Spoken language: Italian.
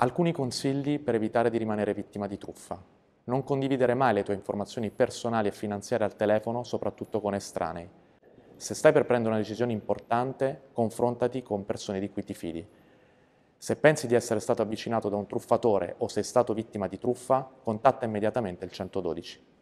Alcuni consigli per evitare di rimanere vittima di truffa. Non condividere mai le tue informazioni personali e finanziarie al telefono, soprattutto con estranei. Se stai per prendere una decisione importante, confrontati con persone di cui ti fidi. Se pensi di essere stato avvicinato da un truffatore o sei stato vittima di truffa, contatta immediatamente il 112.